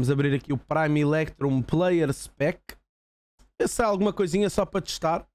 Vamos abrir aqui o Prime Electrum Player Spec. essa é alguma coisinha só para testar.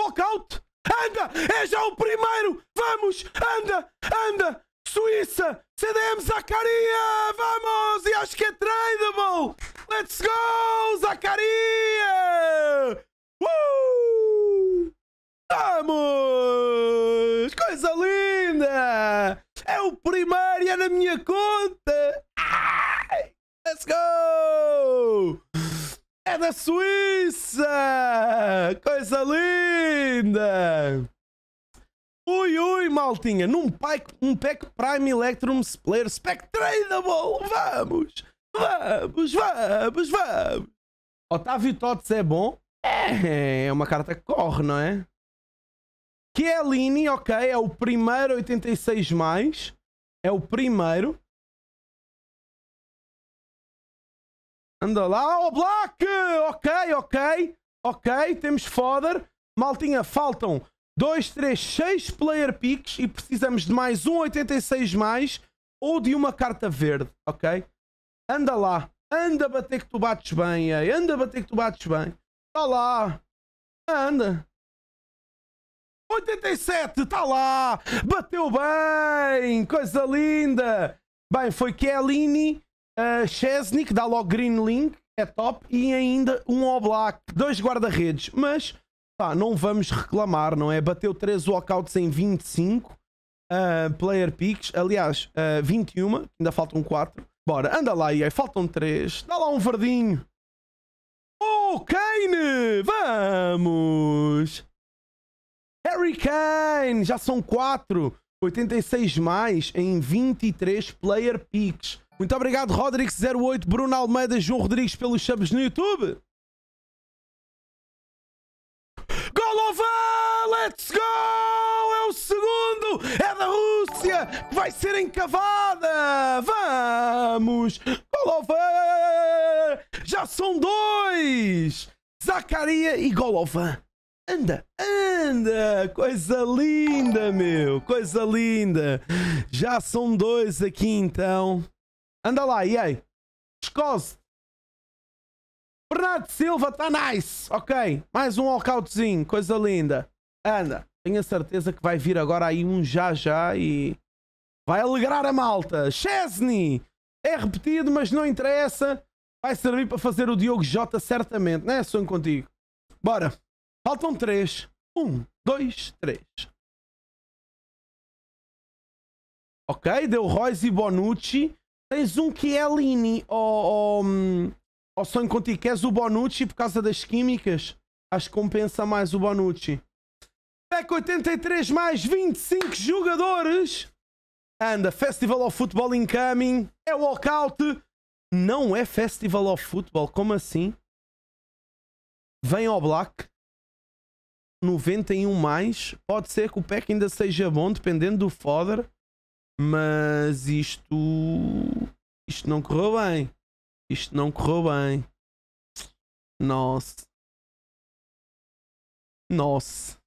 Walkout! Anda! É já o primeiro! Vamos! Anda! Anda! Suíça! CDM Zacaria! Vamos! E acho que é tradable! Let's go, Zacaria! Uh! Vamos! Coisa linda! É o primeiro e é na minha conta! Ah! Let's go! É da Suíça! Coisa linda! Ui, ui, maltinha! Num pack, um pack Prime Electrum Spec Tradable! Vamos! Vamos, vamos, vamos! Otávio Tots é bom? É, é uma carta que corre, não é? Kielini, ok, é o primeiro 86+, mais, é o primeiro. Anda lá, o oh, Black! Ok, ok, ok, temos fodder. Maltinha, faltam 2, 3, 6 player picks e precisamos de mais um 86 mais ou de uma carta verde, ok? Anda lá, anda bater que tu bates bem, aí anda bater que tu bates bem. Tá lá, anda. 87, tá lá, bateu bem, coisa linda. Bem, foi Kellini eh, Chesney que dá logo Green Link, é top. E ainda um Oblak, dois guarda-redes. Mas pá, não vamos reclamar, não é? Bateu 3 walkouts em 25 uh, eh, player picks. Aliás, uh, eh, 21, ainda faltam 4. Bora, anda lá, aí faltam 3. Dá lá um verdinho. Oh, Kane! Vamos! Harry Kane! Já são 4. 86 mais em 23 player picks. Muito obrigado, Rodrigues08, Bruno Almeida, João Rodrigues pelos subs no YouTube. Golova! Let's go! É o segundo! É da Rússia! Que vai ser encavada! Vamos! Golova! Já são dois! Zacaria e Golovan. Anda, anda! Coisa linda, meu! Coisa linda! Já são dois aqui então. Anda lá, e aí? Escose. Bernardo Silva tá nice. Ok. Mais um walkoutzinho. Coisa linda. Anda. Tenho a certeza que vai vir agora aí um já já e... Vai alegrar a malta. Chesney. É repetido, mas não interessa. Vai servir para fazer o Diogo Jota certamente, né? Sonho contigo. Bora. Faltam três. Um, dois, três. Ok, deu Royce e Bonucci. Tens um que é Lini, ou, o hum, sonho contigo. Queres o Bonucci por causa das químicas? Acho que compensa mais o Bonucci. PEC 83 mais 25 jogadores. Anda, Festival of Football Incoming. É walkout. Não é Festival of Football. Como assim? Vem ao Black. 91 mais. Pode ser que o pack ainda seja bom, dependendo do fodder. Mas isto. Isto não correu bem. Isto não correu bem. Nossa. Nossa.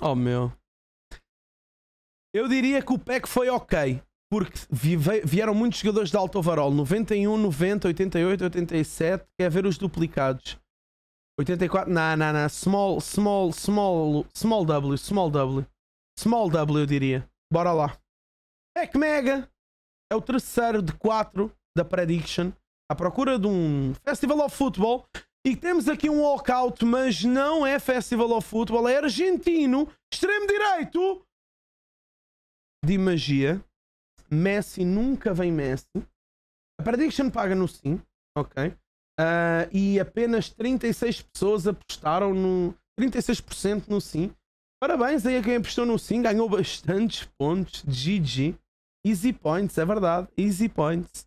Oh meu. Eu diria que o pack foi ok. Porque vieram muitos jogadores de alto overall. 91, 90, 88, 87. Quer ver os duplicados. 84. Não, não, não. Small, small, small, small W, small W. Small W eu diria. Bora lá. Tech Mega é o terceiro de quatro da Prediction à procura de um Festival of Football. E temos aqui um walkout, mas não é Festival of Football, é argentino, extremo direito de magia. Messi nunca vem Messi. A Prediction paga no sim, ok? Uh, e apenas 36 pessoas apostaram no. 36% no sim. Parabéns aí a quem apostou no sim, ganhou bastantes pontos. GG. Easy points, é verdade. Easy points.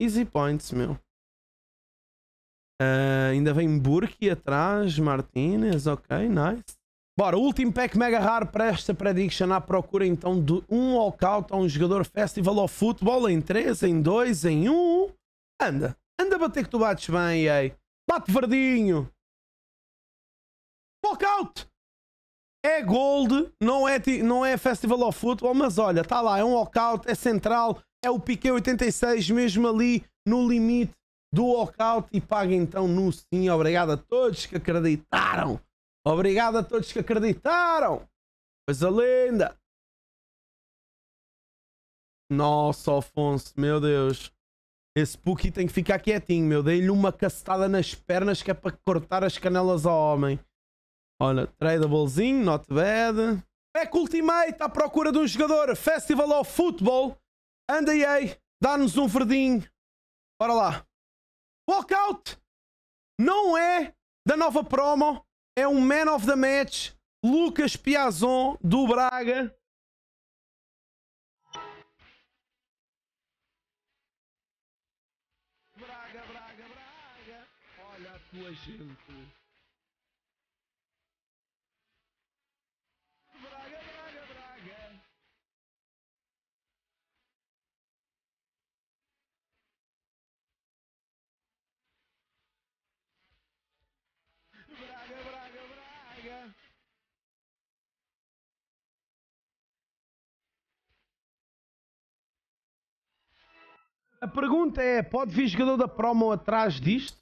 Easy points, meu. Uh, ainda vem Burki atrás, Martinez, ok, nice. Bora, último pack mega raro para esta prediction à procura então de um walkout a um jogador festival of futebol em 3, em 2, em 1. Um. Anda, anda a bater que tu bates bem, ei. Bate verdinho. Walkout! É Gold, não é, não é Festival of Football, oh, mas olha, está lá, é um walkout, é central, é o Piquet 86, mesmo ali no limite do walkout. E paga então no sim. Obrigado a todos que acreditaram. Obrigado a todos que acreditaram. Coisa linda. Nossa, Afonso, meu Deus. Esse Puki tem que ficar quietinho, meu. Dei-lhe uma castada nas pernas que é para cortar as canelas ao homem. Olha, tradablezinho, not bad. PEC Ultimate à procura de um jogador. Festival of Football. Anda aí, dá-nos um verdinho. Bora lá. Walkout! Não é da nova promo. É um Man of the Match. Lucas Piazon, do Braga. Braga, Braga, Braga. Olha a tua gente. A pergunta é: pode vir jogador da promo atrás disto?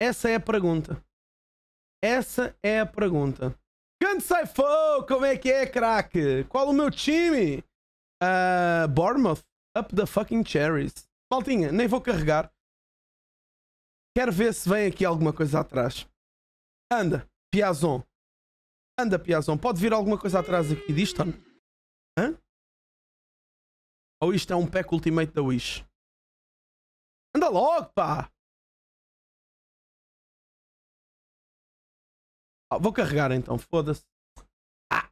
Essa é a pergunta. Essa é a pergunta. Grande Saifo, como é que é, craque? Qual o meu time? Uh, Bournemouth, up the fucking cherries. Maltinha, nem vou carregar. Quero ver se vem aqui alguma coisa atrás. Anda, Piazon. Anda, Piazon. Pode vir alguma coisa atrás aqui disto? Hã? Ou isto é um pack ultimate da Wish? Manda logo, pá! Ah, vou carregar então, foda-se. Ah.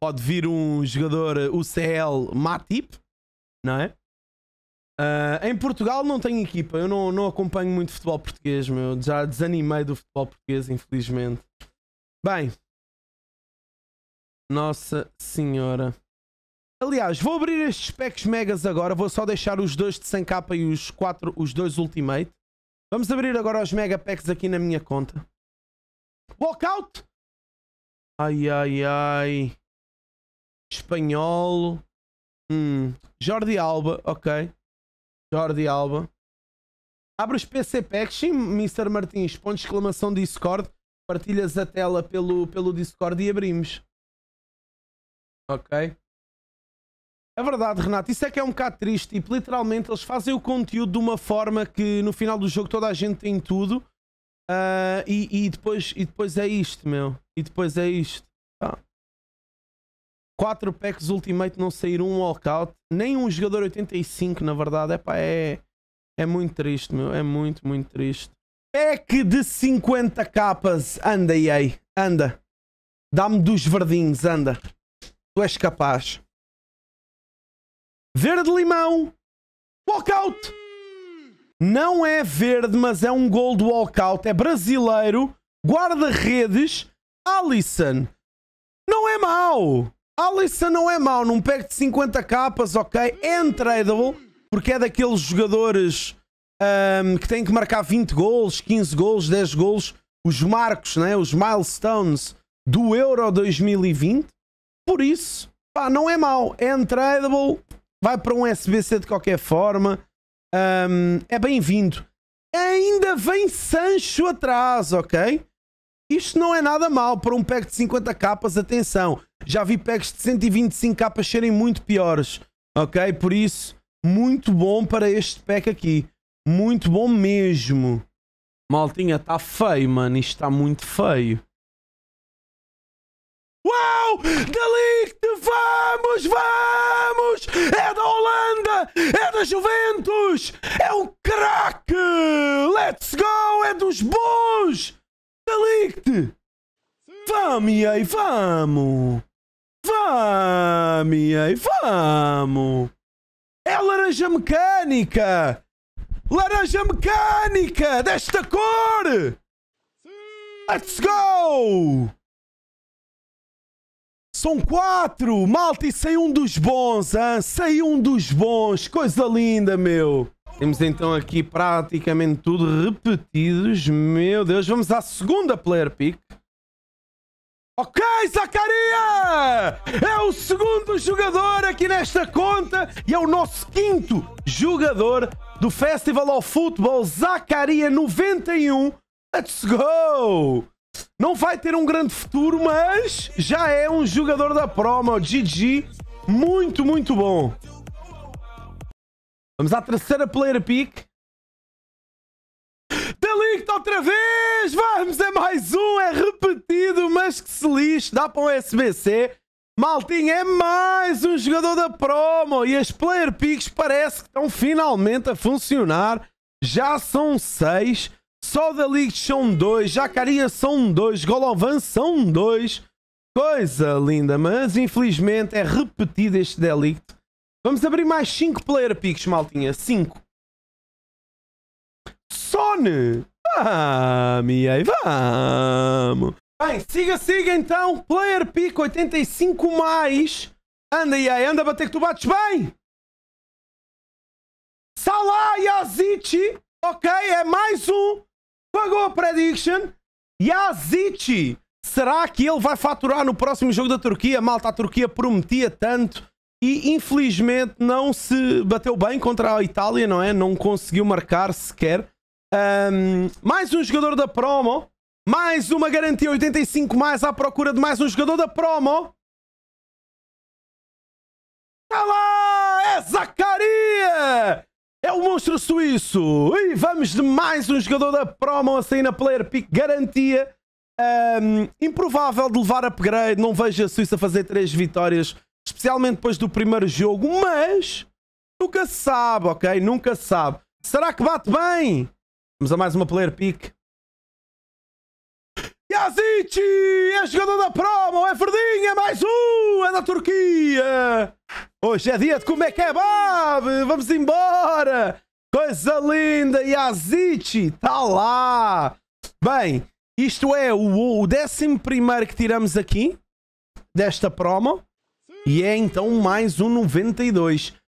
Pode vir um jogador UCL Matip, não é? Uh, em Portugal não tenho equipa, eu não, não acompanho muito futebol português, meu. Já desanimei do futebol português, infelizmente. Bem, Nossa Senhora. Aliás, vou abrir estes packs megas agora. Vou só deixar os dois de 100k e os, quatro, os dois ultimate. Vamos abrir agora os mega packs aqui na minha conta. Walkout! Ai, ai, ai. Espanhol. Hum. Jordi Alba, ok. Jordi Alba. Abre os PC packs, sim, Mr. Martins. Ponto de exclamação Discord. Partilhas a tela pelo, pelo Discord e abrimos. Ok. É verdade, Renato. Isso é que é um bocado triste. Tipo, literalmente, eles fazem o conteúdo de uma forma que no final do jogo toda a gente tem tudo. Uh, e, e, depois, e depois é isto, meu. E depois é isto. Ah. 4 packs Ultimate não saíram um walkout. Nem um jogador 85, na verdade. Epá, é, é muito triste, meu. É muito, muito triste. Pack de 50 capas. Anda, EA. Anda. Dá-me dos verdinhos, anda. Tu és capaz. Verde-limão. Walkout. Não é verde, mas é um gol de walkout. É brasileiro. Guarda-redes. Alisson. Não é mau. Alisson não é mau. Num pack de 50 capas, ok? É untradeable. Porque é daqueles jogadores um, que têm que marcar 20 gols, 15 gols, 10 gols. Os marcos, né? os milestones do Euro 2020. Por isso, pá, não é mau. É untradeable vai para um SBC de qualquer forma. Um, é bem-vindo. Ainda vem Sancho atrás, ok? Isto não é nada mal para um pack de 50 capas, atenção. Já vi packs de 125 capas serem muito piores, ok? Por isso, muito bom para este pack aqui. Muito bom mesmo. Maltinha, está feio, mano. Isto está muito feio. Uau! Delict! Vamos, vamos! É da Holanda! É da Juventus! É um craque! Let's go! É dos bons! Delict! Vamos, aí, vamos! Vamos, aí, vamos! É laranja mecânica! Laranja mecânica! Desta cor! Let's go! São quatro! Malta, e saiu um dos bons, hein? Saiu um dos bons! Coisa linda, meu! Temos então aqui praticamente tudo repetidos. Meu Deus, vamos à segunda player pick. Ok, Zacaria! É o segundo jogador aqui nesta conta e é o nosso quinto jogador do Festival of Football, Zacaria 91. Let's go! Não vai ter um grande futuro, mas já é um jogador da promo, GG. Muito, muito bom. Vamos à terceira player pick. Delict outra vez! Vamos, é mais um, é repetido, mas que se lixe, dá para um SBC. Maltinha, é mais um jogador da promo e as player picks parece que estão finalmente a funcionar. Já são seis. Solda League são dois, Jacaria são dois, Golovan são dois. Coisa linda, mas infelizmente é repetido este delicto. Vamos abrir mais 5 player picks, maltinha. 5. Sony! Vamos, e aí vamos! Bem, siga, siga então. Player pick 85 mais. Anda, e aí, anda, bater que tu bates bem! Salah Yazici! Ok, é mais um Pagou a prediction. Yazici. Será que ele vai faturar no próximo jogo da Turquia? Malta, a Turquia prometia tanto e infelizmente não se bateu bem contra a Itália, não é? Não conseguiu marcar sequer. Um, mais um jogador da promo. Mais uma garantia 85 mais à procura de mais um jogador da promo. Está lá! É Zacaria! É o monstro suíço! E vamos de mais um jogador da promo a sair na player pick garantia. Um, improvável de levar upgrade, não vejo a Suíça fazer três vitórias, especialmente depois do primeiro jogo, mas nunca se sabe, ok? Nunca se sabe. Será que bate bem? Vamos a mais uma player pick. Yazici! É jogador da promo! É Verdinha! Mais um! É da Turquia! Hoje é dia de é, kebab! Vamos embora! Coisa linda! E a Zichi está lá! Bem, isto é o, o décimo primeiro que tiramos aqui desta promo. E é então mais um 92.